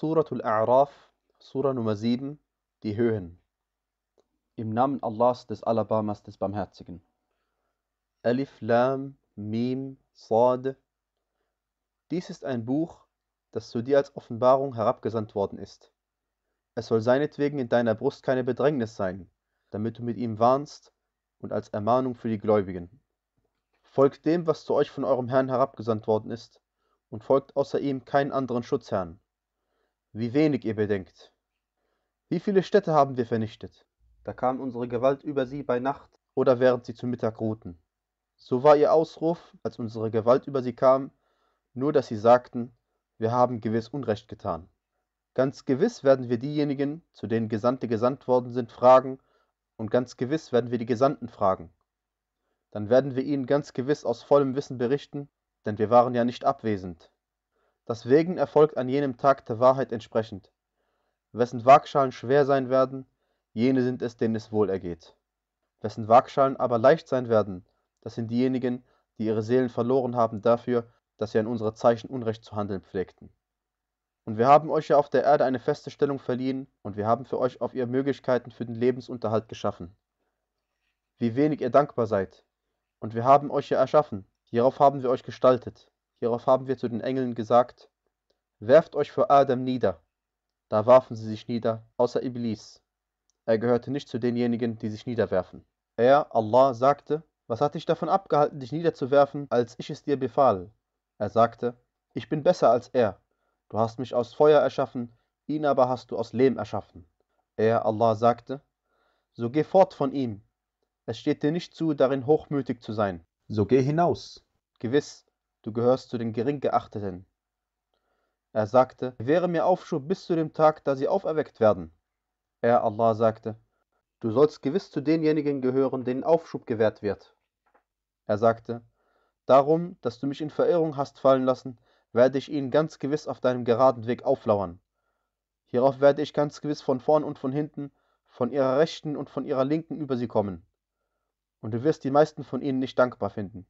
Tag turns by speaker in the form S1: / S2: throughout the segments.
S1: Surah al A'raf, Surah Nummer 7, die Höhen. Im Namen Allahs des Alabamas des Barmherzigen. Alif, Lam, Mim, Sad. Dies ist ein Buch, das zu dir als Offenbarung herabgesandt worden ist. Es soll seinetwegen in deiner Brust keine Bedrängnis sein, damit du mit ihm warnst und als Ermahnung für die Gläubigen. Folgt dem, was zu euch von eurem Herrn herabgesandt worden ist, und folgt außer ihm keinen anderen Schutzherrn wie wenig ihr bedenkt. Wie viele Städte haben wir vernichtet? Da kam unsere Gewalt über sie bei Nacht oder während sie zu Mittag ruhten. So war ihr Ausruf, als unsere Gewalt über sie kam, nur dass sie sagten, wir haben gewiss Unrecht getan. Ganz gewiss werden wir diejenigen, zu denen Gesandte gesandt worden sind, fragen, und ganz gewiss werden wir die Gesandten fragen. Dann werden wir ihnen ganz gewiss aus vollem Wissen berichten, denn wir waren ja nicht abwesend. Das Wägen erfolgt an jenem Tag der Wahrheit entsprechend. Wessen Waagschalen schwer sein werden, jene sind es, denen es wohl ergeht. Wessen Waagschalen aber leicht sein werden, das sind diejenigen, die ihre Seelen verloren haben dafür, dass sie an unserer Zeichen Unrecht zu handeln pflegten. Und wir haben euch ja auf der Erde eine feste Stellung verliehen, und wir haben für euch auf ihr Möglichkeiten für den Lebensunterhalt geschaffen. Wie wenig ihr dankbar seid, und wir haben euch ja erschaffen, hierauf haben wir euch gestaltet. Hierauf haben wir zu den Engeln gesagt, werft euch vor Adam nieder. Da warfen sie sich nieder, außer Iblis. Er gehörte nicht zu denjenigen, die sich niederwerfen. Er, Allah, sagte, was hat dich davon abgehalten, dich niederzuwerfen, als ich es dir befahl? Er sagte, ich bin besser als er. Du hast mich aus Feuer erschaffen, ihn aber hast du aus Lehm erschaffen. Er, Allah, sagte, so geh fort von ihm. Es steht dir nicht zu, darin hochmütig zu sein. So geh hinaus. Gewiss, du gehörst zu den Geringgeachteten. Er sagte, wäre mir Aufschub bis zu dem Tag, da sie auferweckt werden. Er, Allah, sagte, du sollst gewiss zu denjenigen gehören, denen Aufschub gewährt wird. Er sagte, darum, dass du mich in Verirrung hast fallen lassen, werde ich ihnen ganz gewiss auf deinem geraden Weg auflauern. Hierauf werde ich ganz gewiss von vorn und von hinten, von ihrer rechten und von ihrer linken über sie kommen. Und du wirst die meisten von ihnen nicht dankbar finden.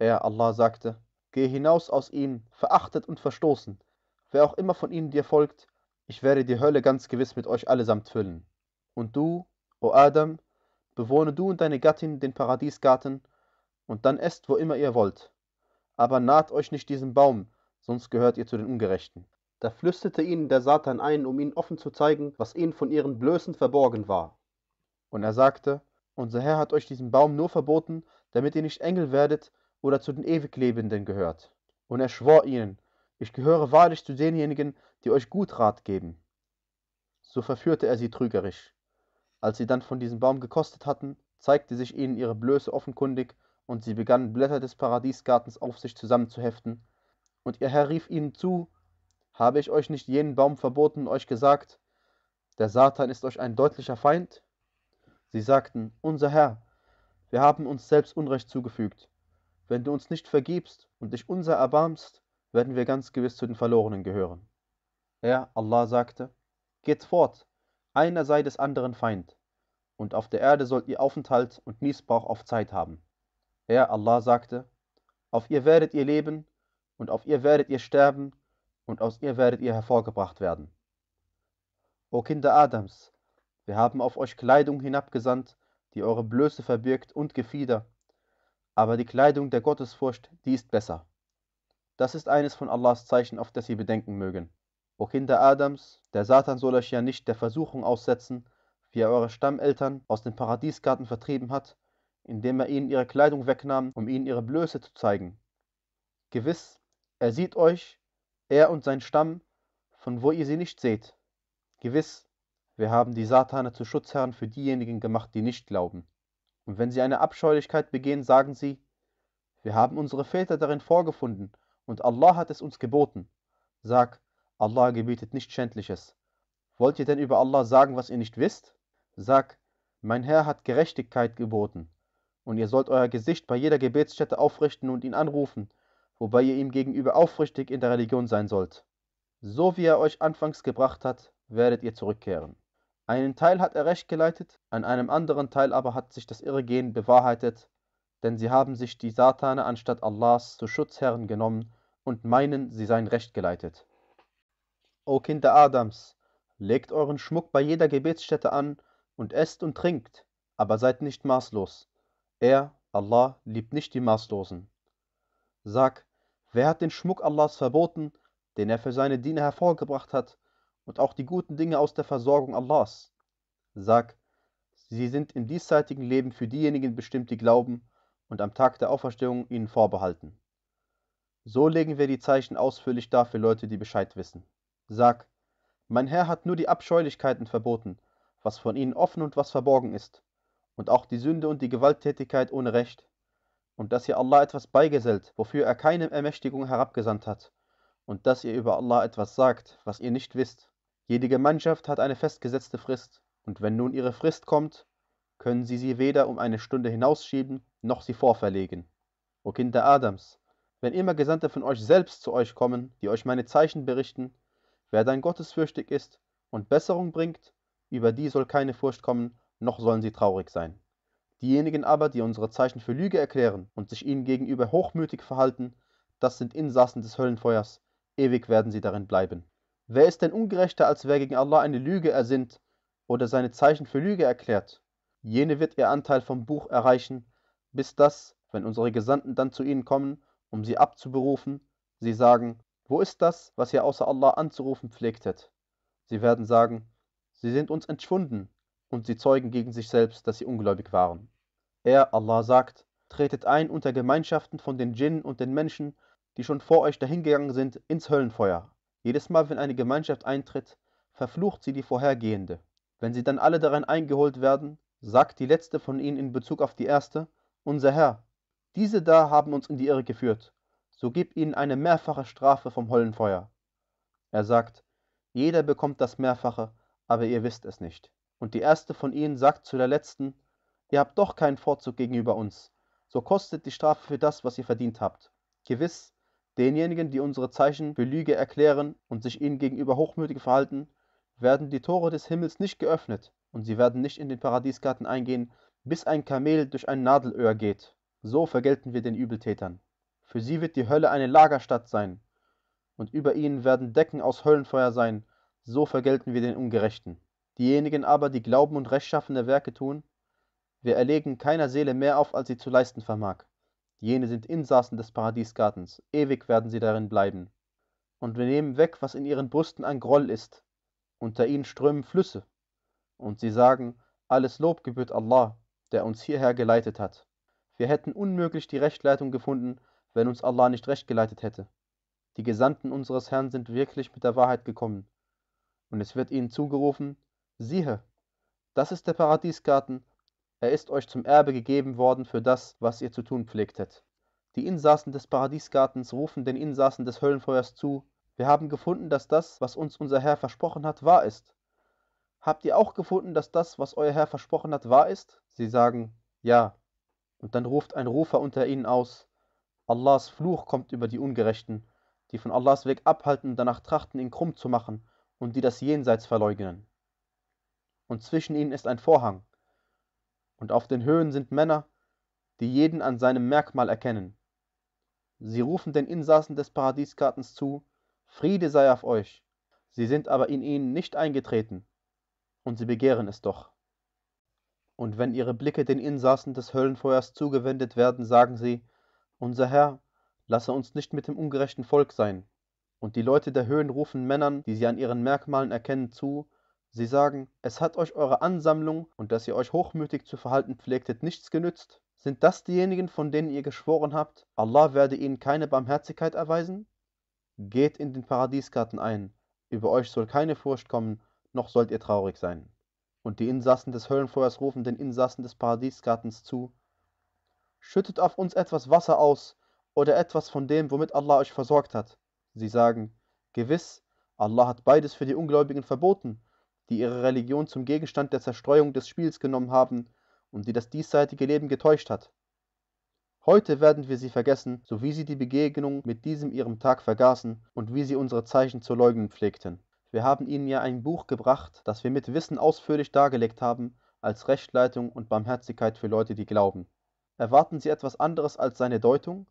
S1: Er, Allah, sagte, Gehe hinaus aus ihnen, verachtet und verstoßen, wer auch immer von ihnen dir folgt, ich werde die Hölle ganz gewiss mit euch allesamt füllen. Und du, o Adam, bewohne du und deine Gattin den Paradiesgarten, und dann esst, wo immer ihr wollt. Aber naht euch nicht diesem Baum, sonst gehört ihr zu den Ungerechten. Da flüsterte ihnen der Satan ein, um ihnen offen zu zeigen, was ihnen von ihren Blößen verborgen war. Und er sagte, Unser Herr hat euch diesen Baum nur verboten, damit ihr nicht Engel werdet oder zu den Ewiglebenden gehört. Und er schwor ihnen, ich gehöre wahrlich zu denjenigen, die euch gut Rat geben. So verführte er sie trügerisch. Als sie dann von diesem Baum gekostet hatten, zeigte sich ihnen ihre Blöße offenkundig, und sie begannen Blätter des Paradiesgartens auf sich zusammenzuheften. Und ihr Herr rief ihnen zu, habe ich euch nicht jenen Baum verboten und euch gesagt, der Satan ist euch ein deutlicher Feind? Sie sagten, unser Herr, wir haben uns selbst Unrecht zugefügt wenn du uns nicht vergibst und dich unser erbarmst, werden wir ganz gewiss zu den Verlorenen gehören. Er, Allah, sagte, Geht fort, einer sei des anderen Feind, und auf der Erde sollt ihr Aufenthalt und Missbrauch auf Zeit haben. Er, Allah, sagte, Auf ihr werdet ihr leben, und auf ihr werdet ihr sterben, und aus ihr werdet ihr hervorgebracht werden. O Kinder Adams, wir haben auf euch Kleidung hinabgesandt, die eure Blöße verbirgt und Gefieder, aber die Kleidung der Gottesfurcht, die ist besser. Das ist eines von Allahs Zeichen, auf das sie bedenken mögen. O Kinder Adams, der Satan soll euch ja nicht der Versuchung aussetzen, wie er eure Stammeltern aus dem Paradiesgarten vertrieben hat, indem er ihnen ihre Kleidung wegnahm, um ihnen ihre Blöße zu zeigen. Gewiss, er sieht euch, er und sein Stamm, von wo ihr sie nicht seht. Gewiss, wir haben die Satane zu Schutzherren für diejenigen gemacht, die nicht glauben. Und wenn sie eine Abscheulichkeit begehen, sagen sie, wir haben unsere Väter darin vorgefunden und Allah hat es uns geboten. Sag, Allah gebietet nichts Schändliches. Wollt ihr denn über Allah sagen, was ihr nicht wisst? Sag, mein Herr hat Gerechtigkeit geboten. Und ihr sollt euer Gesicht bei jeder Gebetsstätte aufrichten und ihn anrufen, wobei ihr ihm gegenüber aufrichtig in der Religion sein sollt. So wie er euch anfangs gebracht hat, werdet ihr zurückkehren. Einen Teil hat er recht geleitet, an einem anderen Teil aber hat sich das Irregehen bewahrheitet, denn sie haben sich die Satane anstatt Allahs zu Schutzherren genommen und meinen, sie seien recht geleitet. O Kinder Adams, legt euren Schmuck bei jeder Gebetsstätte an und esst und trinkt, aber seid nicht maßlos. Er, Allah, liebt nicht die Maßlosen. Sag, wer hat den Schmuck Allahs verboten, den er für seine Diener hervorgebracht hat, und auch die guten Dinge aus der Versorgung Allahs. Sag, sie sind im diesseitigen Leben für diejenigen bestimmt, die glauben und am Tag der Auferstehung ihnen vorbehalten. So legen wir die Zeichen ausführlich dar für Leute, die Bescheid wissen. Sag, mein Herr hat nur die Abscheulichkeiten verboten, was von ihnen offen und was verborgen ist, und auch die Sünde und die Gewalttätigkeit ohne Recht, und dass ihr Allah etwas beigesellt, wofür er keine Ermächtigung herabgesandt hat, und dass ihr über Allah etwas sagt, was ihr nicht wisst. Jede Gemeinschaft hat eine festgesetzte Frist, und wenn nun ihre Frist kommt, können sie sie weder um eine Stunde hinausschieben, noch sie vorverlegen. O Kinder Adams, wenn immer Gesandte von euch selbst zu euch kommen, die euch meine Zeichen berichten, wer dein gottesfürchtig ist und Besserung bringt, über die soll keine Furcht kommen, noch sollen sie traurig sein. Diejenigen aber, die unsere Zeichen für Lüge erklären und sich ihnen gegenüber hochmütig verhalten, das sind Insassen des Höllenfeuers, ewig werden sie darin bleiben. Wer ist denn ungerechter, als wer gegen Allah eine Lüge ersinnt oder seine Zeichen für Lüge erklärt? Jene wird ihr Anteil vom Buch erreichen, bis das, wenn unsere Gesandten dann zu ihnen kommen, um sie abzuberufen, sie sagen, wo ist das, was ihr außer Allah anzurufen pflegtet? Sie werden sagen, sie sind uns entschwunden, und sie zeugen gegen sich selbst, dass sie ungläubig waren. Er, Allah, sagt, tretet ein unter Gemeinschaften von den Djinn und den Menschen, die schon vor euch dahingegangen sind, ins Höllenfeuer. Jedes Mal, wenn eine Gemeinschaft eintritt, verflucht sie die vorhergehende. Wenn sie dann alle darin eingeholt werden, sagt die letzte von ihnen in Bezug auf die erste, unser Herr, diese da haben uns in die Irre geführt, so gib ihnen eine mehrfache Strafe vom Hollenfeuer. Er sagt, jeder bekommt das Mehrfache, aber ihr wisst es nicht. Und die erste von ihnen sagt zu der letzten, ihr habt doch keinen Vorzug gegenüber uns, so kostet die Strafe für das, was ihr verdient habt. Gewiss, Denjenigen, die unsere Zeichen für Lüge erklären und sich ihnen gegenüber hochmütig verhalten, werden die Tore des Himmels nicht geöffnet, und sie werden nicht in den Paradiesgarten eingehen, bis ein Kamel durch ein Nadelöhr geht. So vergelten wir den Übeltätern. Für sie wird die Hölle eine Lagerstadt sein, und über ihnen werden Decken aus Höllenfeuer sein, so vergelten wir den Ungerechten. Diejenigen aber, die glauben und rechtschaffene Werke tun, wir erlegen keiner Seele mehr auf, als sie zu leisten vermag jene sind Insassen des Paradiesgartens, ewig werden sie darin bleiben. Und wir nehmen weg, was in ihren Brüsten ein Groll ist. Unter ihnen strömen Flüsse. Und sie sagen, alles Lob gebührt Allah, der uns hierher geleitet hat. Wir hätten unmöglich die Rechtleitung gefunden, wenn uns Allah nicht recht geleitet hätte. Die Gesandten unseres Herrn sind wirklich mit der Wahrheit gekommen. Und es wird ihnen zugerufen, siehe, das ist der Paradiesgarten, er ist euch zum Erbe gegeben worden für das, was ihr zu tun pflegtet. Die Insassen des Paradiesgartens rufen den Insassen des Höllenfeuers zu, wir haben gefunden, dass das, was uns unser Herr versprochen hat, wahr ist. Habt ihr auch gefunden, dass das, was euer Herr versprochen hat, wahr ist? Sie sagen, ja. Und dann ruft ein Rufer unter ihnen aus, Allahs Fluch kommt über die Ungerechten, die von Allahs Weg abhalten und danach trachten, ihn krumm zu machen und die das Jenseits verleugnen. Und zwischen ihnen ist ein Vorhang, und auf den Höhen sind Männer, die jeden an seinem Merkmal erkennen. Sie rufen den Insassen des Paradiesgartens zu, Friede sei auf euch, sie sind aber in ihn nicht eingetreten, und sie begehren es doch. Und wenn ihre Blicke den Insassen des Höllenfeuers zugewendet werden, sagen sie, unser Herr, lasse uns nicht mit dem ungerechten Volk sein. Und die Leute der Höhen rufen Männern, die sie an ihren Merkmalen erkennen, zu, Sie sagen, es hat euch eure Ansammlung und dass ihr euch hochmütig zu verhalten pflegtet nichts genützt. Sind das diejenigen, von denen ihr geschworen habt, Allah werde ihnen keine Barmherzigkeit erweisen? Geht in den Paradiesgarten ein, über euch soll keine Furcht kommen, noch sollt ihr traurig sein. Und die Insassen des Höllenfeuers rufen den Insassen des Paradiesgartens zu, Schüttet auf uns etwas Wasser aus oder etwas von dem, womit Allah euch versorgt hat. Sie sagen, Gewiss, Allah hat beides für die Ungläubigen verboten die ihre Religion zum Gegenstand der Zerstreuung des Spiels genommen haben und die das diesseitige Leben getäuscht hat. Heute werden wir sie vergessen, so wie sie die Begegnung mit diesem ihrem Tag vergaßen und wie sie unsere Zeichen zu leugnen pflegten. Wir haben ihnen ja ein Buch gebracht, das wir mit Wissen ausführlich dargelegt haben, als Rechtleitung und Barmherzigkeit für Leute, die glauben. Erwarten Sie etwas anderes als seine Deutung?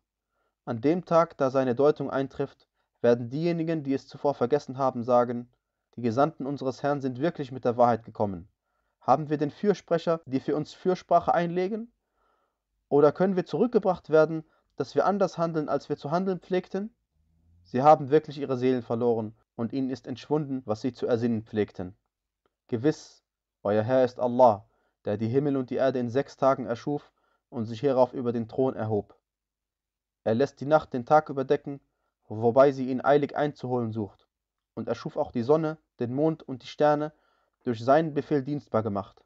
S1: An dem Tag, da seine Deutung eintrifft, werden diejenigen, die es zuvor vergessen haben, sagen, die Gesandten unseres Herrn sind wirklich mit der Wahrheit gekommen. Haben wir den Fürsprecher, die für uns Fürsprache einlegen? Oder können wir zurückgebracht werden, dass wir anders handeln, als wir zu handeln pflegten? Sie haben wirklich ihre Seelen verloren, und ihnen ist entschwunden, was sie zu ersinnen pflegten. Gewiss, euer Herr ist Allah, der die Himmel und die Erde in sechs Tagen erschuf und sich hierauf über den Thron erhob. Er lässt die Nacht den Tag überdecken, wobei sie ihn eilig einzuholen sucht und er schuf auch die Sonne, den Mond und die Sterne, durch seinen Befehl dienstbar gemacht.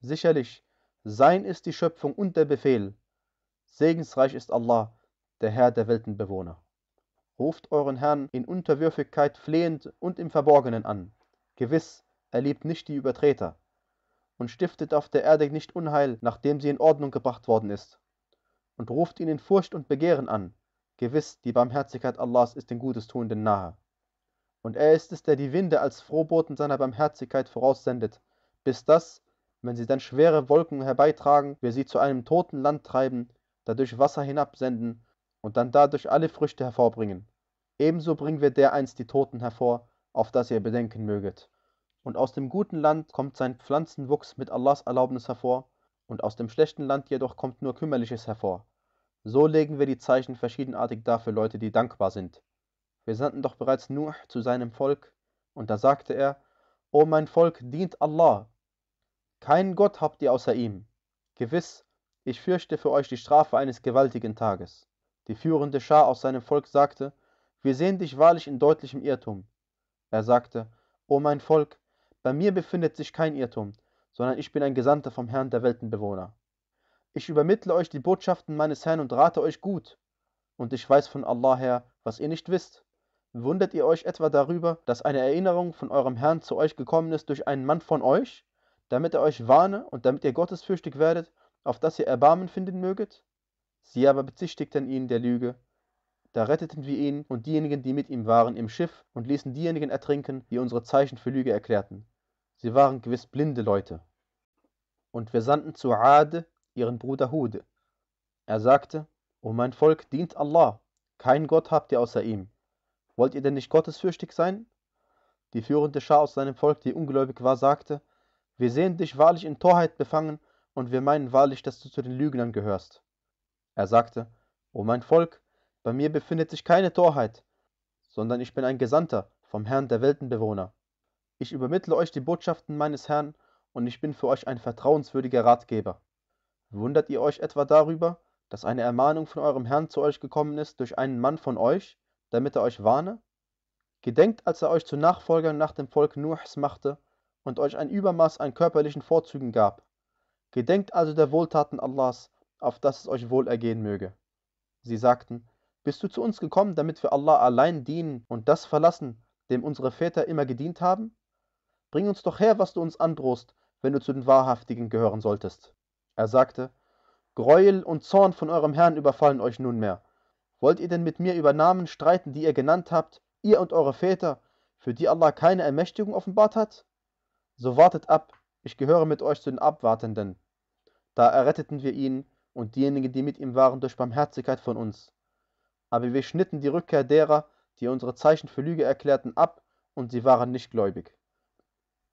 S1: Sicherlich, sein ist die Schöpfung und der Befehl. Segensreich ist Allah, der Herr der Weltenbewohner. Ruft euren Herrn in Unterwürfigkeit flehend und im Verborgenen an. Gewiss, er liebt nicht die Übertreter und stiftet auf der Erde nicht Unheil, nachdem sie in Ordnung gebracht worden ist. Und ruft ihn in Furcht und Begehren an. Gewiss, die Barmherzigkeit Allahs ist den Gutes Gutestuenden nahe. Und er ist es, der die Winde als Frohboten seiner Barmherzigkeit voraussendet, bis das, wenn sie dann schwere Wolken herbeitragen, wir sie zu einem toten Land treiben, dadurch Wasser hinabsenden und dann dadurch alle Früchte hervorbringen. Ebenso bringen wir dereinst die Toten hervor, auf das ihr bedenken möget. Und aus dem guten Land kommt sein Pflanzenwuchs mit Allahs Erlaubnis hervor, und aus dem schlechten Land jedoch kommt nur Kümmerliches hervor. So legen wir die Zeichen verschiedenartig dar für Leute, die dankbar sind. Wir sandten doch bereits Nuh zu seinem Volk, und da sagte er, O mein Volk, dient Allah. Keinen Gott habt ihr außer ihm. Gewiss, ich fürchte für euch die Strafe eines gewaltigen Tages. Die führende Schar aus seinem Volk sagte, wir sehen dich wahrlich in deutlichem Irrtum. Er sagte, O mein Volk, bei mir befindet sich kein Irrtum, sondern ich bin ein Gesandter vom Herrn der Weltenbewohner. Ich übermittle euch die Botschaften meines Herrn und rate euch gut, und ich weiß von Allah her, was ihr nicht wisst. Wundert ihr euch etwa darüber, dass eine Erinnerung von eurem Herrn zu euch gekommen ist durch einen Mann von euch, damit er euch warne und damit ihr gottesfürchtig werdet, auf das ihr Erbarmen finden möget? Sie aber bezichtigten ihn der Lüge. Da retteten wir ihn und diejenigen, die mit ihm waren, im Schiff und ließen diejenigen ertrinken, die unsere Zeichen für Lüge erklärten. Sie waren gewiss blinde Leute. Und wir sandten zu Ade, ihren Bruder Hude. Er sagte, O mein Volk, dient Allah, kein Gott habt ihr außer ihm. Wollt ihr denn nicht gottesfürchtig sein? Die führende Schar aus seinem Volk, die ungläubig war, sagte, Wir sehen dich wahrlich in Torheit befangen, und wir meinen wahrlich, dass du zu den Lügnern gehörst. Er sagte, O mein Volk, bei mir befindet sich keine Torheit, sondern ich bin ein Gesandter vom Herrn der Weltenbewohner. Ich übermittle euch die Botschaften meines Herrn, und ich bin für euch ein vertrauenswürdiger Ratgeber. Wundert ihr euch etwa darüber, dass eine Ermahnung von eurem Herrn zu euch gekommen ist durch einen Mann von euch? damit er euch warne? Gedenkt, als er euch zu Nachfolgern nach dem Volk Nuhs machte und euch ein Übermaß an körperlichen Vorzügen gab. Gedenkt also der Wohltaten Allahs, auf dass es euch wohlergehen möge. Sie sagten, bist du zu uns gekommen, damit wir Allah allein dienen und das verlassen, dem unsere Väter immer gedient haben? Bring uns doch her, was du uns androhst, wenn du zu den Wahrhaftigen gehören solltest. Er sagte, Gräuel und Zorn von eurem Herrn überfallen euch nunmehr Wollt ihr denn mit mir über Namen streiten, die ihr genannt habt, ihr und eure Väter, für die Allah keine Ermächtigung offenbart hat? So wartet ab, ich gehöre mit euch zu den Abwartenden. Da erretteten wir ihn und diejenigen, die mit ihm waren, durch Barmherzigkeit von uns. Aber wir schnitten die Rückkehr derer, die unsere Zeichen für Lüge erklärten, ab, und sie waren nicht gläubig.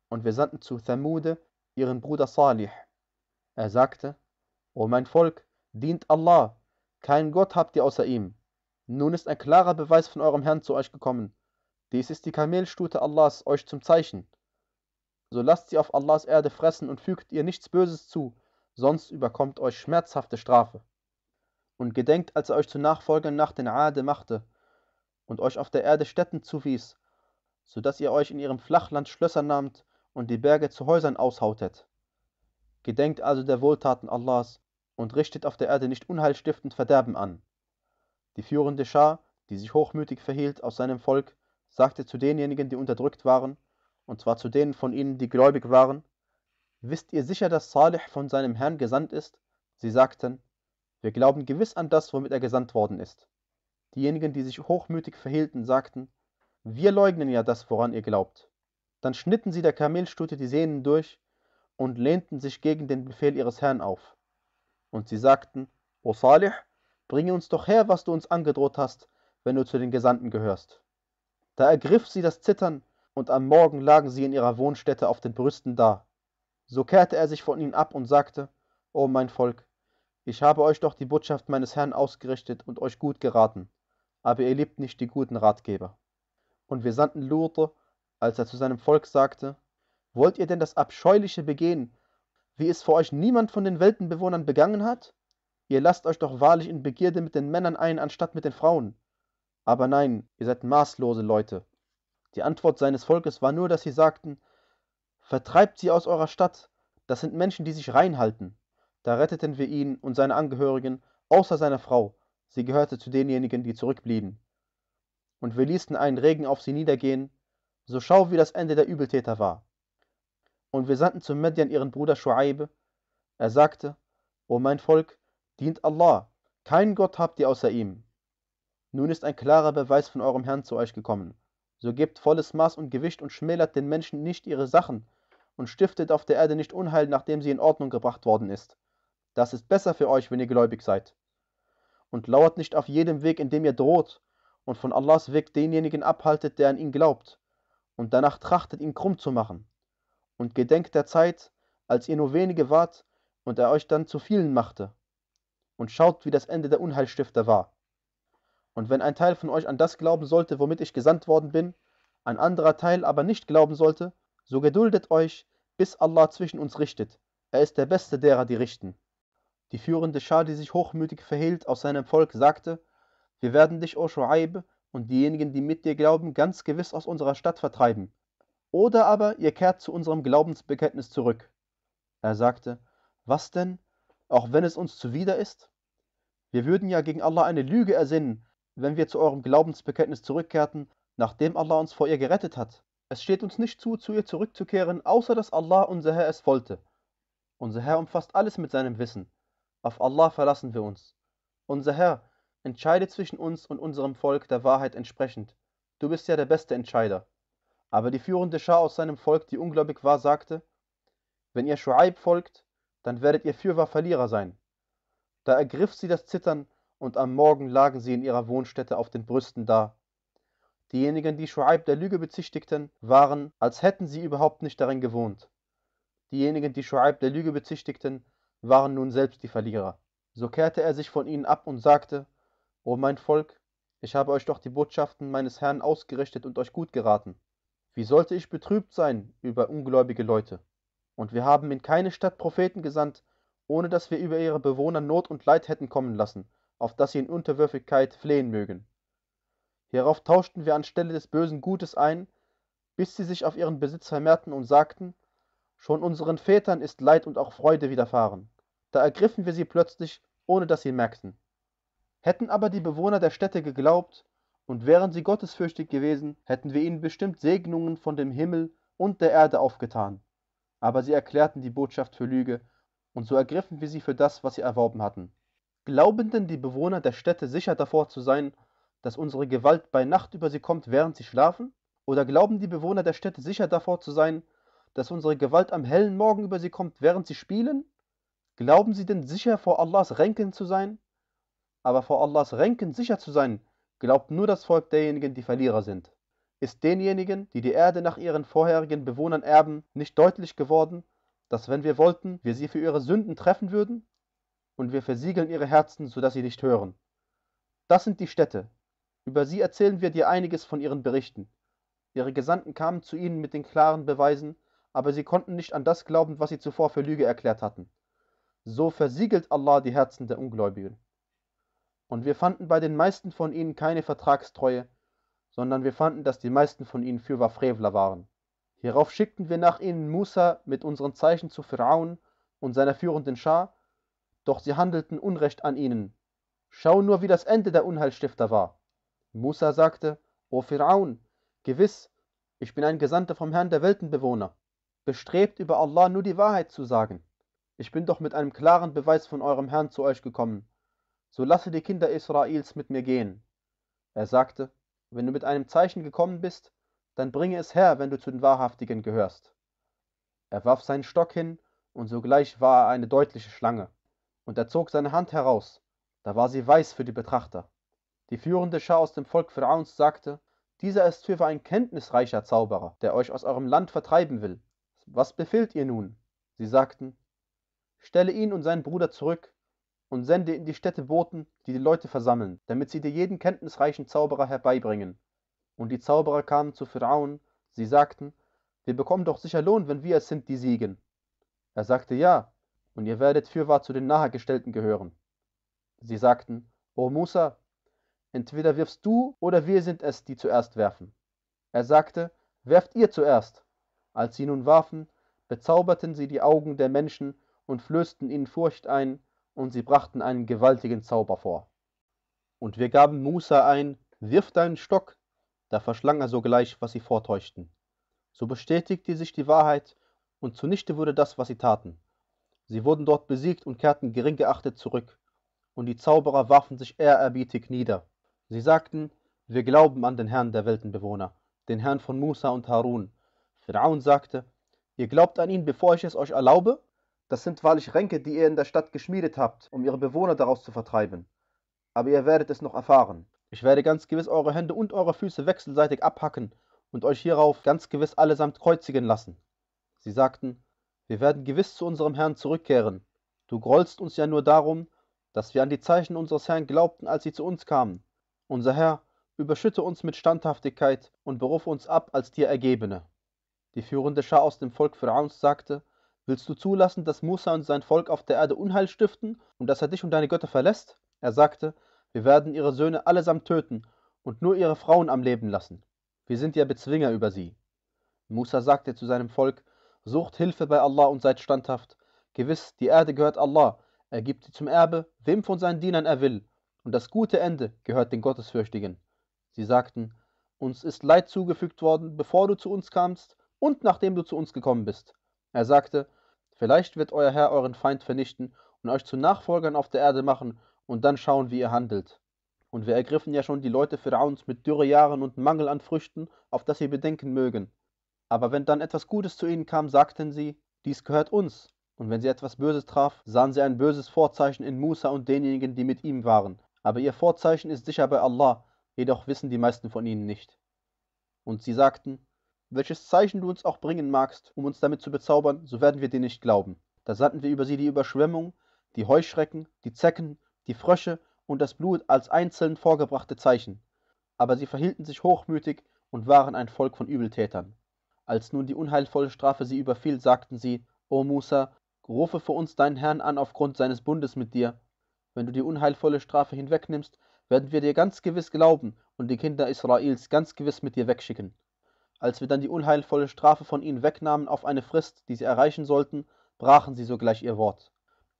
S1: Und wir sandten zu Thamude ihren Bruder Salih. Er sagte, O mein Volk, dient Allah, keinen Gott habt ihr außer ihm. Nun ist ein klarer Beweis von eurem Herrn zu euch gekommen. Dies ist die Kamelstute Allahs euch zum Zeichen. So lasst sie auf Allahs Erde fressen und fügt ihr nichts Böses zu, sonst überkommt euch schmerzhafte Strafe. Und gedenkt, als er euch zu Nachfolgern nach den Ade machte und euch auf der Erde Städten zuwies, so dass ihr euch in ihrem Flachland Schlösser nahmt und die Berge zu Häusern aushautet. Gedenkt also der Wohltaten Allahs und richtet auf der Erde nicht unheilstiftend Verderben an die führende schar die sich hochmütig verhielt aus seinem volk sagte zu denjenigen die unterdrückt waren und zwar zu denen von ihnen die gläubig waren Wisst ihr sicher dass salih von seinem herrn gesandt ist sie sagten wir glauben gewiß an das womit er gesandt worden ist diejenigen die sich hochmütig verhielten sagten wir leugnen ja das woran ihr glaubt dann schnitten sie der kamelstute die sehnen durch und lehnten sich gegen den befehl ihres herrn auf und sie sagten o salih bringe uns doch her, was du uns angedroht hast, wenn du zu den Gesandten gehörst. Da ergriff sie das Zittern, und am Morgen lagen sie in ihrer Wohnstätte auf den Brüsten da. So kehrte er sich von ihnen ab und sagte, O mein Volk, ich habe euch doch die Botschaft meines Herrn ausgerichtet und euch gut geraten, aber ihr liebt nicht die guten Ratgeber. Und wir sandten Lourdes, als er zu seinem Volk sagte, Wollt ihr denn das Abscheuliche begehen, wie es vor euch niemand von den Weltenbewohnern begangen hat? Ihr lasst euch doch wahrlich in Begierde mit den Männern ein, anstatt mit den Frauen. Aber nein, ihr seid maßlose Leute. Die Antwort seines Volkes war nur, dass sie sagten, Vertreibt sie aus eurer Stadt, das sind Menschen, die sich reinhalten. Da retteten wir ihn und seine Angehörigen, außer seiner Frau, sie gehörte zu denjenigen, die zurückblieben. Und wir ließen einen Regen auf sie niedergehen, so schau, wie das Ende der Übeltäter war. Und wir sandten zu Medjan ihren Bruder Schuaibe. Er sagte, O mein Volk, Dient Allah, keinen Gott habt ihr außer ihm. Nun ist ein klarer Beweis von eurem Herrn zu euch gekommen. So gebt volles Maß und Gewicht und schmälert den Menschen nicht ihre Sachen und stiftet auf der Erde nicht Unheil, nachdem sie in Ordnung gebracht worden ist. Das ist besser für euch, wenn ihr gläubig seid. Und lauert nicht auf jedem Weg, in dem ihr droht, und von Allahs Weg denjenigen abhaltet, der an ihn glaubt, und danach trachtet, ihn krumm zu machen. Und gedenkt der Zeit, als ihr nur wenige wart und er euch dann zu vielen machte und schaut, wie das Ende der Unheilstifter war. Und wenn ein Teil von euch an das glauben sollte, womit ich gesandt worden bin, ein anderer Teil aber nicht glauben sollte, so geduldet euch, bis Allah zwischen uns richtet. Er ist der Beste derer, die richten. Die führende Schar, die sich hochmütig verhehlt aus seinem Volk, sagte, wir werden dich, O Shu'aib, und diejenigen, die mit dir glauben, ganz gewiss aus unserer Stadt vertreiben. Oder aber ihr kehrt zu unserem Glaubensbekenntnis zurück. Er sagte, was denn, auch wenn es uns zuwider ist? Wir würden ja gegen Allah eine Lüge ersinnen, wenn wir zu eurem Glaubensbekenntnis zurückkehrten, nachdem Allah uns vor ihr gerettet hat. Es steht uns nicht zu, zu ihr zurückzukehren, außer dass Allah, unser Herr, es wollte. Unser Herr umfasst alles mit seinem Wissen. Auf Allah verlassen wir uns. Unser Herr, entscheide zwischen uns und unserem Volk der Wahrheit entsprechend. Du bist ja der beste Entscheider. Aber die führende Schar aus seinem Volk, die ungläubig war, sagte, wenn ihr Shu'aib folgt, dann werdet ihr fürwahr Verlierer sein. Da ergriff sie das Zittern, und am Morgen lagen sie in ihrer Wohnstätte auf den Brüsten da. Diejenigen, die Schuaib der Lüge bezichtigten, waren, als hätten sie überhaupt nicht darin gewohnt. Diejenigen, die Schuaib der Lüge bezichtigten, waren nun selbst die Verlierer. So kehrte er sich von ihnen ab und sagte, O mein Volk, ich habe euch doch die Botschaften meines Herrn ausgerichtet und euch gut geraten. Wie sollte ich betrübt sein über ungläubige Leute? Und wir haben in keine Stadt Propheten gesandt, ohne dass wir über ihre Bewohner Not und Leid hätten kommen lassen, auf dass sie in Unterwürfigkeit flehen mögen. Hierauf tauschten wir anstelle des Bösen Gutes ein, bis sie sich auf ihren Besitz vermehrten und sagten, schon unseren Vätern ist Leid und auch Freude widerfahren. Da ergriffen wir sie plötzlich, ohne dass sie merkten. Hätten aber die Bewohner der Städte geglaubt, und wären sie gottesfürchtig gewesen, hätten wir ihnen bestimmt Segnungen von dem Himmel und der Erde aufgetan aber sie erklärten die Botschaft für Lüge, und so ergriffen wir sie für das, was sie erworben hatten. Glauben denn die Bewohner der Städte sicher davor zu sein, dass unsere Gewalt bei Nacht über sie kommt, während sie schlafen? Oder glauben die Bewohner der Städte sicher davor zu sein, dass unsere Gewalt am hellen Morgen über sie kommt, während sie spielen? Glauben sie denn sicher vor Allahs Ränken zu sein? Aber vor Allahs Ränken sicher zu sein, glaubt nur das Volk derjenigen, die Verlierer sind ist denjenigen, die die Erde nach ihren vorherigen Bewohnern erben, nicht deutlich geworden, dass wenn wir wollten, wir sie für ihre Sünden treffen würden? Und wir versiegeln ihre Herzen, sodass sie nicht hören. Das sind die Städte. Über sie erzählen wir dir einiges von ihren Berichten. Ihre Gesandten kamen zu ihnen mit den klaren Beweisen, aber sie konnten nicht an das glauben, was sie zuvor für Lüge erklärt hatten. So versiegelt Allah die Herzen der Ungläubigen. Und wir fanden bei den meisten von ihnen keine Vertragstreue, sondern wir fanden, dass die meisten von ihnen fürwahr Frevler waren. Hierauf schickten wir nach ihnen Musa mit unseren Zeichen zu Pharaon und seiner führenden Schar, doch sie handelten Unrecht an ihnen. Schau nur, wie das Ende der Unheilstifter war. Musa sagte, O Pharaon, gewiss, ich bin ein Gesandter vom Herrn der Weltenbewohner, bestrebt über Allah nur die Wahrheit zu sagen. Ich bin doch mit einem klaren Beweis von eurem Herrn zu euch gekommen. So lasse die Kinder Israels mit mir gehen. Er sagte, wenn du mit einem Zeichen gekommen bist, dann bringe es her, wenn du zu den Wahrhaftigen gehörst. Er warf seinen Stock hin, und sogleich war er eine deutliche Schlange, und er zog seine Hand heraus, da war sie weiß für die Betrachter. Die führende Schar aus dem Volk Pharaons sagte, dieser ist für ein kenntnisreicher Zauberer, der euch aus eurem Land vertreiben will. Was befehlt ihr nun? Sie sagten, stelle ihn und seinen Bruder zurück, und sende in die Städte Boten, die die Leute versammeln, damit sie dir jeden kenntnisreichen Zauberer herbeibringen. Und die Zauberer kamen zu Pharaon, sie sagten, wir bekommen doch sicher Lohn, wenn wir es sind, die siegen. Er sagte, ja, und ihr werdet fürwahr zu den Nahegestellten gehören. Sie sagten, O Musa, entweder wirfst du oder wir sind es, die zuerst werfen. Er sagte, werft ihr zuerst. Als sie nun warfen, bezauberten sie die Augen der Menschen und flößten ihnen Furcht ein, und sie brachten einen gewaltigen Zauber vor. Und wir gaben Musa ein, wirf deinen Stock, da verschlang er sogleich, was sie vortäuschten. So bestätigte sich die Wahrheit, und zunichte wurde das, was sie taten. Sie wurden dort besiegt und kehrten gering geachtet zurück, und die Zauberer warfen sich ehrerbietig nieder. Sie sagten, wir glauben an den Herrn der Weltenbewohner, den Herrn von Musa und Harun. Pharaon sagte, ihr glaubt an ihn, bevor ich es euch erlaube? Das sind wahrlich Ränke, die ihr in der Stadt geschmiedet habt, um ihre Bewohner daraus zu vertreiben. Aber ihr werdet es noch erfahren. Ich werde ganz gewiss eure Hände und eure Füße wechselseitig abhacken und euch hierauf ganz gewiss allesamt kreuzigen lassen. Sie sagten, wir werden gewiss zu unserem Herrn zurückkehren. Du grollst uns ja nur darum, dass wir an die Zeichen unseres Herrn glaubten, als sie zu uns kamen. Unser Herr, überschütte uns mit Standhaftigkeit und beruf uns ab als dir Ergebene. Die führende Schar aus dem Volk Pharaons sagte, Willst du zulassen, dass Musa und sein Volk auf der Erde Unheil stiften und dass er dich und deine Götter verlässt? Er sagte, wir werden ihre Söhne allesamt töten und nur ihre Frauen am Leben lassen. Wir sind ja Bezwinger über sie. Musa sagte zu seinem Volk, sucht Hilfe bei Allah und seid standhaft. Gewiss, die Erde gehört Allah, er gibt sie zum Erbe, wem von seinen Dienern er will, und das gute Ende gehört den Gottesfürchtigen. Sie sagten, uns ist Leid zugefügt worden, bevor du zu uns kamst und nachdem du zu uns gekommen bist. Er sagte, Vielleicht wird euer Herr euren Feind vernichten und euch zu Nachfolgern auf der Erde machen und dann schauen, wie ihr handelt. Und wir ergriffen ja schon die Leute Pharaons mit Dürrejahren und Mangel an Früchten, auf das sie bedenken mögen. Aber wenn dann etwas Gutes zu ihnen kam, sagten sie, dies gehört uns. Und wenn sie etwas Böses traf, sahen sie ein böses Vorzeichen in Musa und denjenigen, die mit ihm waren. Aber ihr Vorzeichen ist sicher bei Allah, jedoch wissen die meisten von ihnen nicht. Und sie sagten, welches Zeichen du uns auch bringen magst, um uns damit zu bezaubern, so werden wir dir nicht glauben. Da sandten wir über sie die Überschwemmung, die Heuschrecken, die Zecken, die Frösche und das Blut als einzeln vorgebrachte Zeichen. Aber sie verhielten sich hochmütig und waren ein Volk von Übeltätern. Als nun die unheilvolle Strafe sie überfiel, sagten sie, O Musa, rufe vor uns deinen Herrn an aufgrund seines Bundes mit dir. Wenn du die unheilvolle Strafe hinwegnimmst, werden wir dir ganz gewiss glauben und die Kinder Israels ganz gewiss mit dir wegschicken. Als wir dann die unheilvolle Strafe von ihnen wegnahmen auf eine Frist, die sie erreichen sollten, brachen sie sogleich ihr Wort.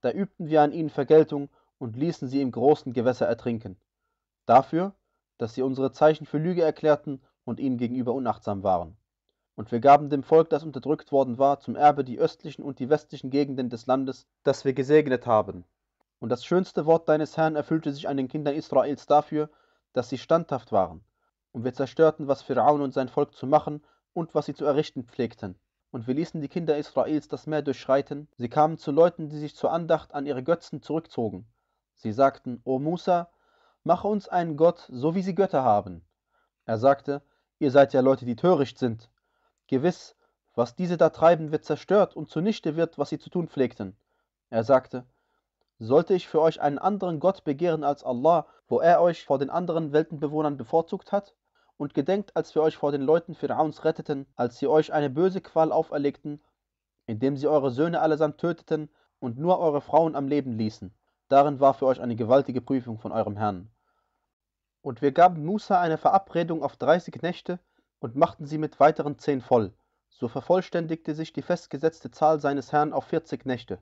S1: Da übten wir an ihnen Vergeltung und ließen sie im großen Gewässer ertrinken. Dafür, dass sie unsere Zeichen für Lüge erklärten und ihnen gegenüber unachtsam waren. Und wir gaben dem Volk, das unterdrückt worden war, zum Erbe die östlichen und die westlichen Gegenden des Landes, das wir gesegnet haben. Und das schönste Wort deines Herrn erfüllte sich an den Kindern Israels dafür, dass sie standhaft waren und wir zerstörten, was Pharaon und sein Volk zu machen und was sie zu errichten pflegten. Und wir ließen die Kinder Israels das Meer durchschreiten. Sie kamen zu Leuten, die sich zur Andacht an ihre Götzen zurückzogen. Sie sagten, O Musa, mache uns einen Gott, so wie sie Götter haben. Er sagte, ihr seid ja Leute, die töricht sind. Gewiss, was diese da treiben, wird zerstört und zunichte wird, was sie zu tun pflegten. Er sagte, sollte ich für euch einen anderen Gott begehren als Allah, wo er euch vor den anderen Weltenbewohnern bevorzugt hat? und gedenkt, als wir euch vor den Leuten Pharaons retteten, als sie euch eine böse Qual auferlegten, indem sie eure Söhne allesamt töteten und nur eure Frauen am Leben ließen. Darin war für euch eine gewaltige Prüfung von eurem Herrn. Und wir gaben Musa eine Verabredung auf dreißig Nächte und machten sie mit weiteren zehn voll. So vervollständigte sich die festgesetzte Zahl seines Herrn auf vierzig Nächte.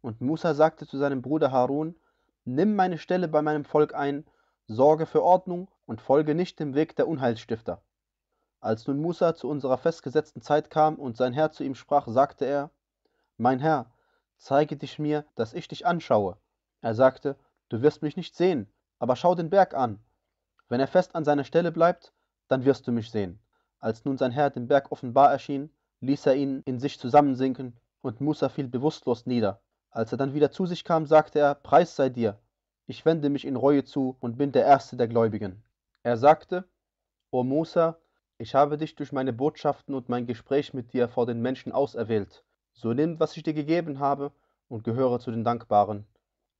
S1: Und Musa sagte zu seinem Bruder Harun, Nimm meine Stelle bei meinem Volk ein, sorge für Ordnung und folge nicht dem Weg der Unheilstifter. Als nun Musa zu unserer festgesetzten Zeit kam und sein Herr zu ihm sprach, sagte er, Mein Herr, zeige dich mir, dass ich dich anschaue. Er sagte, Du wirst mich nicht sehen, aber schau den Berg an. Wenn er fest an seiner Stelle bleibt, dann wirst du mich sehen. Als nun sein Herr dem Berg offenbar erschien, ließ er ihn in sich zusammensinken, und Musa fiel bewusstlos nieder. Als er dann wieder zu sich kam, sagte er, Preis sei dir, ich wende mich in Reue zu und bin der Erste der Gläubigen. Er sagte, O Musa, ich habe dich durch meine Botschaften und mein Gespräch mit dir vor den Menschen auserwählt. So nimm, was ich dir gegeben habe, und gehöre zu den Dankbaren.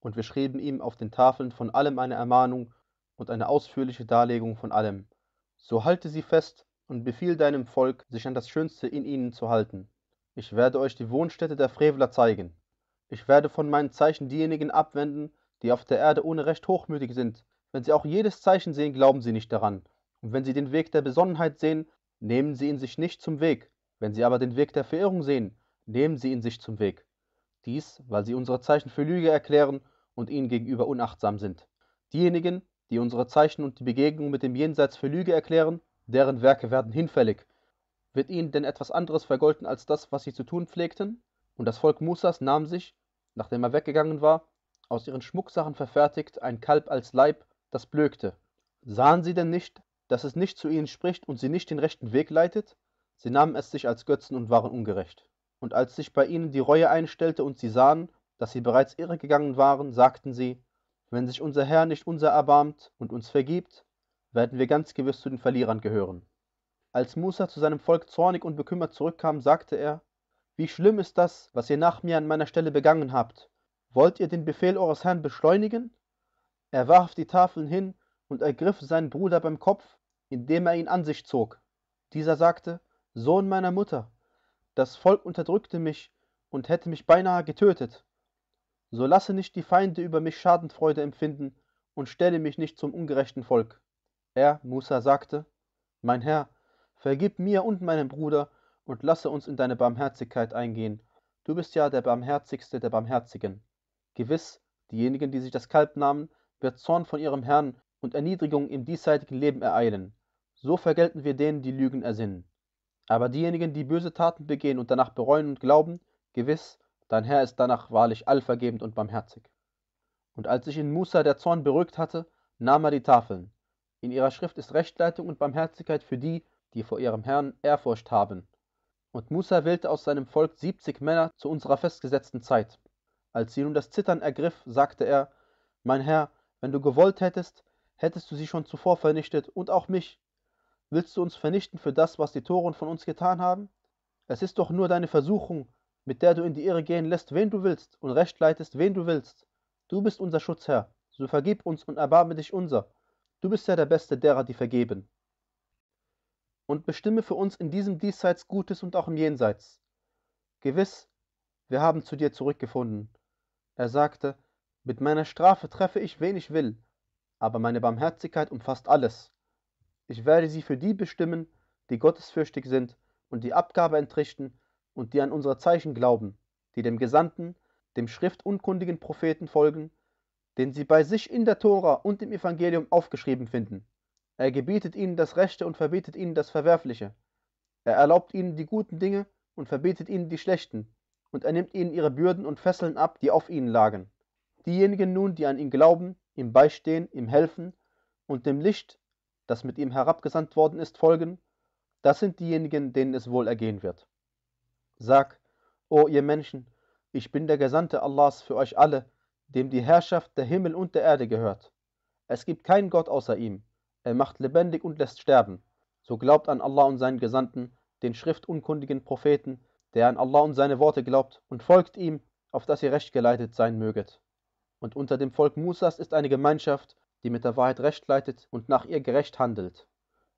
S1: Und wir schrieben ihm auf den Tafeln von allem eine Ermahnung und eine ausführliche Darlegung von allem. So halte sie fest und befiehl deinem Volk, sich an das Schönste in ihnen zu halten. Ich werde euch die Wohnstätte der Frevler zeigen. Ich werde von meinen Zeichen diejenigen abwenden, die auf der Erde ohne Recht hochmütig sind wenn sie auch jedes Zeichen sehen, glauben sie nicht daran. Und wenn sie den Weg der Besonnenheit sehen, nehmen sie ihn sich nicht zum Weg. Wenn sie aber den Weg der Verirrung sehen, nehmen sie ihn sich zum Weg. Dies, weil sie unsere Zeichen für Lüge erklären und ihnen gegenüber unachtsam sind. Diejenigen, die unsere Zeichen und die Begegnung mit dem Jenseits für Lüge erklären, deren Werke werden hinfällig. Wird ihnen denn etwas anderes vergolten als das, was sie zu tun pflegten? Und das Volk Musas nahm sich, nachdem er weggegangen war, aus ihren Schmucksachen verfertigt ein Kalb als Leib das blökte. Sahen sie denn nicht, dass es nicht zu ihnen spricht und sie nicht den rechten Weg leitet? Sie nahmen es sich als Götzen und waren ungerecht. Und als sich bei ihnen die Reue einstellte und sie sahen, dass sie bereits irregegangen waren, sagten sie, wenn sich unser Herr nicht unser erbarmt und uns vergibt, werden wir ganz gewiss zu den Verlierern gehören. Als Musa zu seinem Volk zornig und bekümmert zurückkam, sagte er, wie schlimm ist das, was ihr nach mir an meiner Stelle begangen habt? Wollt ihr den Befehl eures Herrn beschleunigen? er warf die tafeln hin und ergriff seinen bruder beim kopf indem er ihn an sich zog dieser sagte sohn meiner mutter das volk unterdrückte mich und hätte mich beinahe getötet so lasse nicht die feinde über mich schadenfreude empfinden und stelle mich nicht zum ungerechten volk er musa sagte mein herr vergib mir und meinem bruder und lasse uns in deine barmherzigkeit eingehen du bist ja der barmherzigste der barmherzigen gewiß diejenigen die sich das kalb nahmen wird Zorn von ihrem Herrn und Erniedrigung im diesseitigen Leben ereilen. So vergelten wir denen, die Lügen ersinnen. Aber diejenigen, die böse Taten begehen und danach bereuen und glauben, gewiss, dein Herr ist danach wahrlich allvergebend und barmherzig. Und als sich in Musa der Zorn beruhigt hatte, nahm er die Tafeln. In ihrer Schrift ist Rechtleitung und Barmherzigkeit für die, die vor ihrem Herrn Ehrfurcht haben. Und Musa wählte aus seinem Volk siebzig Männer zu unserer festgesetzten Zeit. Als sie nun das Zittern ergriff, sagte er, Mein Herr, wenn du gewollt hättest, hättest du sie schon zuvor vernichtet und auch mich. Willst du uns vernichten für das, was die Toren von uns getan haben? Es ist doch nur deine Versuchung, mit der du in die Irre gehen lässt, wen du willst, und recht leitest, wen du willst. Du bist unser Schutzherr, so vergib uns und erbarme dich unser. Du bist ja der Beste derer, die vergeben. Und bestimme für uns in diesem Diesseits Gutes und auch im Jenseits. Gewiss, wir haben zu dir zurückgefunden. Er sagte, mit meiner Strafe treffe ich, wen ich will, aber meine Barmherzigkeit umfasst alles. Ich werde sie für die bestimmen, die gottesfürchtig sind und die Abgabe entrichten und die an unsere Zeichen glauben, die dem Gesandten, dem schriftunkundigen Propheten folgen, den sie bei sich in der Tora und im Evangelium aufgeschrieben finden. Er gebietet ihnen das Rechte und verbietet ihnen das Verwerfliche. Er erlaubt ihnen die guten Dinge und verbietet ihnen die schlechten, und er nimmt ihnen ihre Bürden und Fesseln ab, die auf ihnen lagen diejenigen nun, die an ihn glauben, ihm beistehen, ihm helfen und dem Licht, das mit ihm herabgesandt worden ist, folgen, das sind diejenigen, denen es wohl ergehen wird. Sag, o ihr Menschen, ich bin der Gesandte Allahs für euch alle, dem die Herrschaft der Himmel und der Erde gehört. Es gibt keinen Gott außer ihm. Er macht lebendig und lässt sterben. So glaubt an Allah und seinen Gesandten, den schriftunkundigen Propheten, der an Allah und seine Worte glaubt, und folgt ihm, auf dass ihr recht geleitet sein möget. Und unter dem Volk Musas ist eine Gemeinschaft, die mit der Wahrheit Recht leitet und nach ihr gerecht handelt.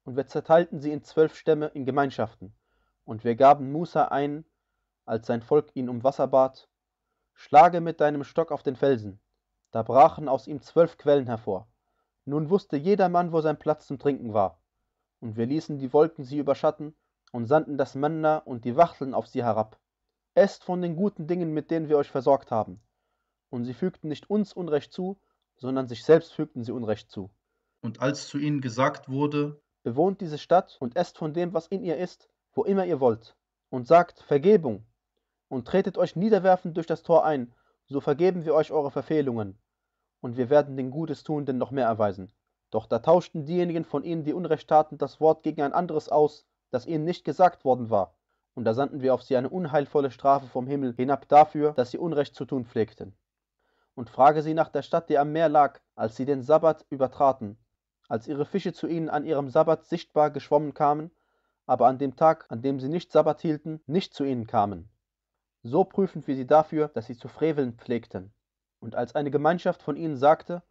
S1: Und wir zerteilten sie in zwölf Stämme in Gemeinschaften. Und wir gaben Musa ein, als sein Volk ihn um Wasser bat, Schlage mit deinem Stock auf den Felsen. Da brachen aus ihm zwölf Quellen hervor. Nun wusste jedermann, wo sein Platz zum Trinken war. Und wir ließen die Wolken sie überschatten und sandten das Manna und die Wachteln auf sie herab. Esst von den guten Dingen, mit denen wir euch versorgt haben, und sie fügten nicht uns Unrecht zu, sondern sich selbst fügten sie Unrecht zu. Und als zu ihnen gesagt wurde, Bewohnt diese Stadt und esst von dem, was in ihr ist, wo immer ihr wollt, und sagt Vergebung, und tretet euch niederwerfend durch das Tor ein, so vergeben wir euch eure Verfehlungen, und wir werden den Gutes tun, denn noch mehr erweisen. Doch da tauschten diejenigen von ihnen, die Unrecht taten, das Wort gegen ein anderes aus, das ihnen nicht gesagt worden war. Und da sandten wir auf sie eine unheilvolle Strafe vom Himmel hinab dafür, dass sie Unrecht zu tun pflegten und frage sie nach der Stadt, die am Meer lag, als sie den Sabbat übertraten, als ihre Fische zu ihnen an ihrem Sabbat sichtbar geschwommen kamen, aber an dem Tag, an dem sie nicht Sabbat hielten, nicht zu ihnen kamen. So prüfen wir sie dafür, dass sie zu freveln pflegten. Und als eine Gemeinschaft von ihnen sagte,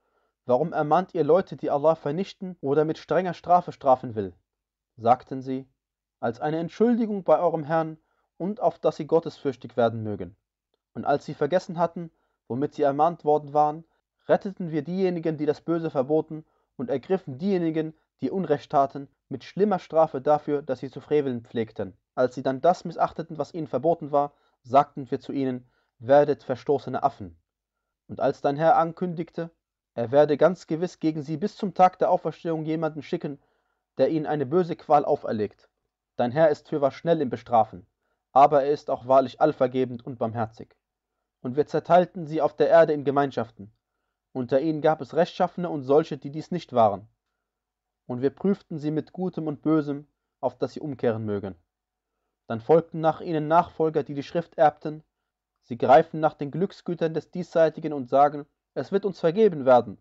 S1: Warum ermahnt ihr Leute, die Allah vernichten oder mit strenger Strafe strafen will? sagten sie, als eine Entschuldigung bei eurem Herrn und auf dass sie gottesfürchtig werden mögen. Und als sie vergessen hatten, womit sie ermahnt worden waren, retteten wir diejenigen, die das Böse verboten, und ergriffen diejenigen, die Unrecht taten, mit schlimmer Strafe dafür, dass sie zu freveln pflegten. Als sie dann das missachteten, was ihnen verboten war, sagten wir zu ihnen, werdet verstoßene Affen. Und als dein Herr ankündigte, er werde ganz gewiss gegen sie bis zum Tag der Auferstehung jemanden schicken, der ihnen eine böse Qual auferlegt. Dein Herr ist fürwahr schnell im Bestrafen, aber er ist auch wahrlich allvergebend und barmherzig und wir zerteilten sie auf der Erde in Gemeinschaften. Unter ihnen gab es Rechtschaffene und solche, die dies nicht waren. Und wir prüften sie mit Gutem und Bösem, auf dass sie umkehren mögen. Dann folgten nach ihnen Nachfolger, die die Schrift erbten. Sie greifen nach den Glücksgütern des Diesseitigen und sagen, es wird uns vergeben werden.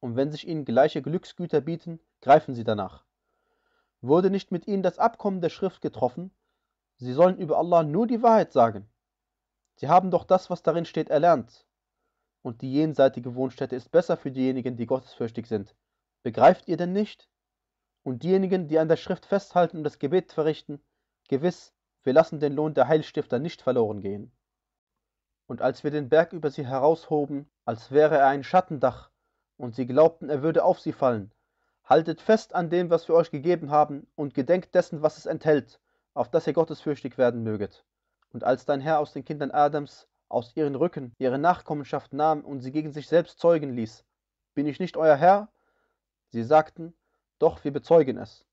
S1: Und wenn sich ihnen gleiche Glücksgüter bieten, greifen sie danach. Wurde nicht mit ihnen das Abkommen der Schrift getroffen? Sie sollen über Allah nur die Wahrheit sagen Sie haben doch das, was darin steht, erlernt. Und die jenseitige Wohnstätte ist besser für diejenigen, die gottesfürchtig sind. Begreift ihr denn nicht? Und diejenigen, die an der Schrift festhalten und das Gebet verrichten, gewiss, wir lassen den Lohn der Heilstifter nicht verloren gehen. Und als wir den Berg über sie heraushoben, als wäre er ein Schattendach, und sie glaubten, er würde auf sie fallen, haltet fest an dem, was wir euch gegeben haben, und gedenkt dessen, was es enthält, auf dass ihr gottesfürchtig werden möget. Und als dein Herr aus den Kindern Adams, aus ihren Rücken, ihre Nachkommenschaft nahm und sie gegen sich selbst zeugen ließ, bin ich nicht euer Herr? Sie sagten, doch wir bezeugen es.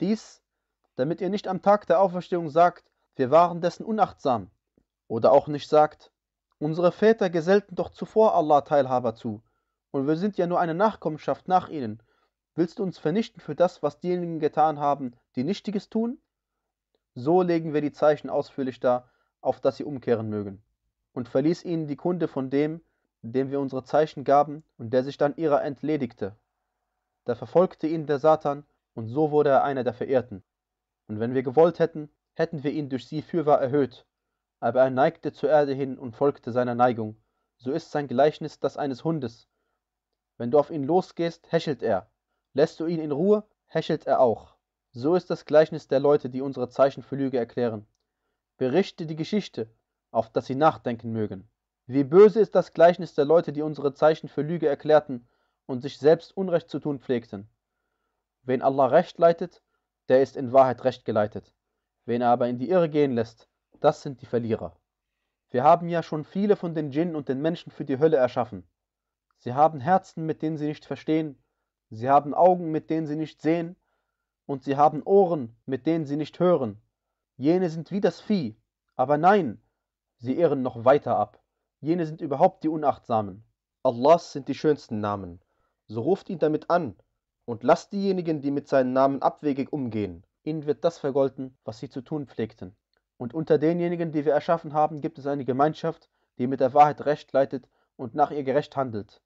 S1: Dies, damit ihr nicht am Tag der Auferstehung sagt, wir waren dessen unachtsam, oder auch nicht sagt, unsere Väter gesellten doch zuvor Allah Teilhaber zu, und wir sind ja nur eine Nachkommenschaft nach ihnen. Willst du uns vernichten für das, was diejenigen getan haben, die Nichtiges tun? So legen wir die Zeichen ausführlich dar, auf dass sie umkehren mögen. Und verließ ihnen die Kunde von dem, dem wir unsere Zeichen gaben und der sich dann ihrer entledigte. Da verfolgte ihn der Satan, und so wurde er einer der Verehrten. Und wenn wir gewollt hätten, hätten wir ihn durch sie fürwahr erhöht. Aber er neigte zur Erde hin und folgte seiner Neigung. So ist sein Gleichnis das eines Hundes. Wenn du auf ihn losgehst, hechelt er. Lässt du ihn in Ruhe, hechelt er auch. So ist das Gleichnis der Leute, die unsere Zeichen für Lüge erklären. Berichte die Geschichte, auf dass sie nachdenken mögen. Wie böse ist das Gleichnis der Leute, die unsere Zeichen für Lüge erklärten und sich selbst Unrecht zu tun pflegten. Wen Allah recht leitet, der ist in Wahrheit recht geleitet. Wen er aber in die Irre gehen lässt, das sind die Verlierer. Wir haben ja schon viele von den Djinn und den Menschen für die Hölle erschaffen. Sie haben Herzen, mit denen sie nicht verstehen. Sie haben Augen, mit denen sie nicht sehen und sie haben Ohren, mit denen sie nicht hören. Jene sind wie das Vieh, aber nein, sie irren noch weiter ab. Jene sind überhaupt die Unachtsamen. Allahs sind die schönsten Namen. So ruft ihn damit an und lasst diejenigen, die mit seinen Namen abwegig umgehen. Ihnen wird das vergolten, was sie zu tun pflegten. Und unter denjenigen, die wir erschaffen haben, gibt es eine Gemeinschaft, die mit der Wahrheit Recht leitet und nach ihr gerecht handelt.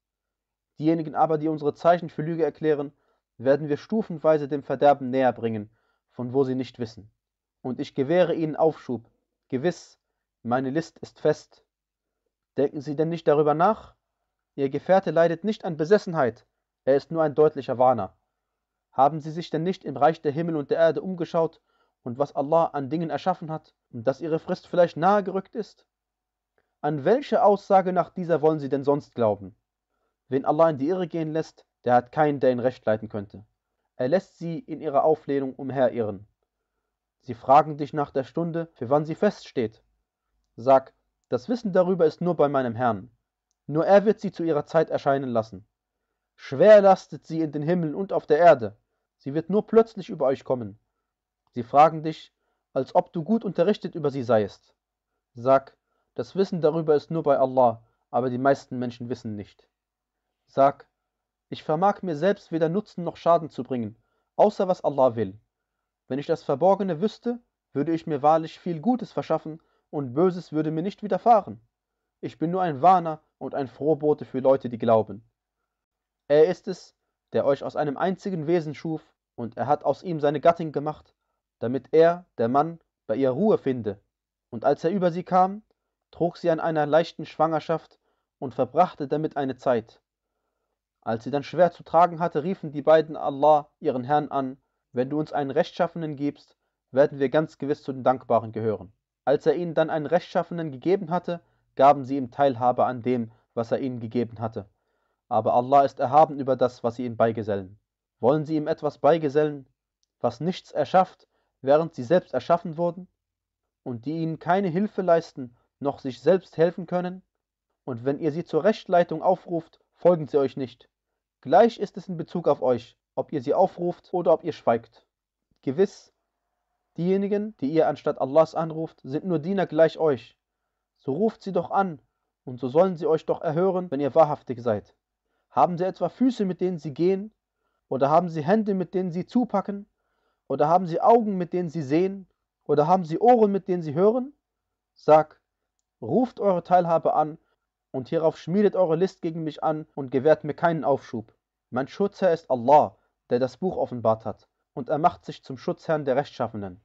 S1: Diejenigen aber, die unsere Zeichen für Lüge erklären, werden wir stufenweise dem Verderben näher bringen, von wo sie nicht wissen. Und ich gewähre ihnen Aufschub. Gewiss, meine List ist fest. Denken Sie denn nicht darüber nach? Ihr Gefährte leidet nicht an Besessenheit, er ist nur ein deutlicher Warner. Haben Sie sich denn nicht im Reich der Himmel und der Erde umgeschaut und was Allah an Dingen erschaffen hat und dass Ihre Frist vielleicht nahe gerückt ist? An welche Aussage nach dieser wollen Sie denn sonst glauben? Wen Allah in die Irre gehen lässt, der hat keinen, der ihn recht leiten könnte. Er lässt sie in ihrer Auflehnung umherirren. Sie fragen dich nach der Stunde, für wann sie feststeht. Sag, das Wissen darüber ist nur bei meinem Herrn. Nur er wird sie zu ihrer Zeit erscheinen lassen. Schwer lastet sie in den Himmeln und auf der Erde. Sie wird nur plötzlich über euch kommen. Sie fragen dich, als ob du gut unterrichtet über sie seiest. Sag, das Wissen darüber ist nur bei Allah, aber die meisten Menschen wissen nicht. Sag, ich vermag mir selbst weder Nutzen noch Schaden zu bringen, außer was Allah will. Wenn ich das Verborgene wüsste, würde ich mir wahrlich viel Gutes verschaffen und Böses würde mir nicht widerfahren. Ich bin nur ein Warner und ein Frohbote für Leute, die glauben. Er ist es, der euch aus einem einzigen Wesen schuf, und er hat aus ihm seine Gattin gemacht, damit er, der Mann, bei ihr Ruhe finde. Und als er über sie kam, trug sie an einer leichten Schwangerschaft und verbrachte damit eine Zeit. Als sie dann schwer zu tragen hatte, riefen die beiden Allah, ihren Herrn, an, wenn du uns einen Rechtschaffenen gibst, werden wir ganz gewiss zu den Dankbaren gehören. Als er ihnen dann einen Rechtschaffenen gegeben hatte, gaben sie ihm Teilhabe an dem, was er ihnen gegeben hatte. Aber Allah ist erhaben über das, was sie ihm beigesellen. Wollen sie ihm etwas beigesellen, was nichts erschafft, während sie selbst erschaffen wurden? Und die ihnen keine Hilfe leisten, noch sich selbst helfen können? Und wenn ihr sie zur Rechtleitung aufruft, folgen sie euch nicht. Gleich ist es in Bezug auf euch, ob ihr sie aufruft oder ob ihr schweigt. Gewiss, diejenigen, die ihr anstatt Allahs anruft, sind nur Diener gleich euch. So ruft sie doch an, und so sollen sie euch doch erhören, wenn ihr wahrhaftig seid. Haben sie etwa Füße, mit denen sie gehen? Oder haben sie Hände, mit denen sie zupacken? Oder haben sie Augen, mit denen sie sehen? Oder haben sie Ohren, mit denen sie hören? Sag, ruft eure Teilhabe an und hierauf schmiedet eure List gegen mich an und gewährt mir keinen Aufschub. Mein Schutzherr ist Allah, der das Buch offenbart hat, und er macht sich zum Schutzherrn der Rechtschaffenen.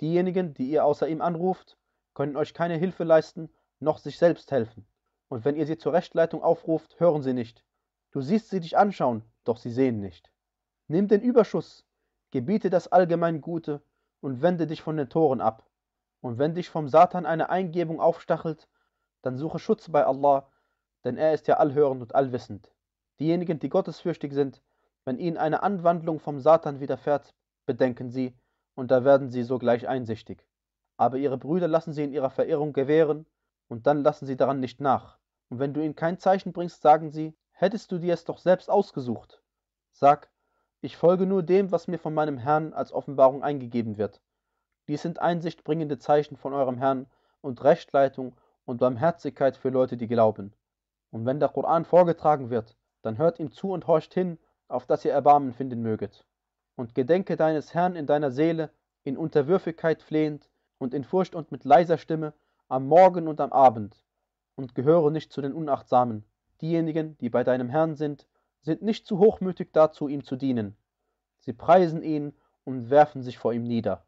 S1: Diejenigen, die ihr außer ihm anruft, können euch keine Hilfe leisten, noch sich selbst helfen. Und wenn ihr sie zur Rechtleitung aufruft, hören sie nicht. Du siehst sie dich anschauen, doch sie sehen nicht. Nimm den Überschuss, gebiete das allgemein Gute und wende dich von den Toren ab. Und wenn dich vom Satan eine Eingebung aufstachelt, dann suche Schutz bei Allah, denn er ist ja allhörend und allwissend. Diejenigen, die gottesfürchtig sind, wenn ihnen eine Anwandlung vom Satan widerfährt, bedenken sie, und da werden sie sogleich einsichtig. Aber ihre Brüder lassen sie in ihrer Verirrung gewähren, und dann lassen sie daran nicht nach. Und wenn du ihnen kein Zeichen bringst, sagen sie, hättest du dir es doch selbst ausgesucht. Sag, ich folge nur dem, was mir von meinem Herrn als Offenbarung eingegeben wird. Dies sind einsichtbringende Zeichen von eurem Herrn und Rechtleitung und Barmherzigkeit für Leute, die glauben. Und wenn der Koran vorgetragen wird, dann hört ihm zu und horcht hin, auf dass ihr Erbarmen finden möget. Und gedenke deines Herrn in deiner Seele, in Unterwürfigkeit flehend und in Furcht und mit leiser Stimme, am Morgen und am Abend. Und gehöre nicht zu den Unachtsamen. Diejenigen, die bei deinem Herrn sind, sind nicht zu hochmütig dazu, ihm zu dienen. Sie preisen ihn und werfen sich vor ihm nieder.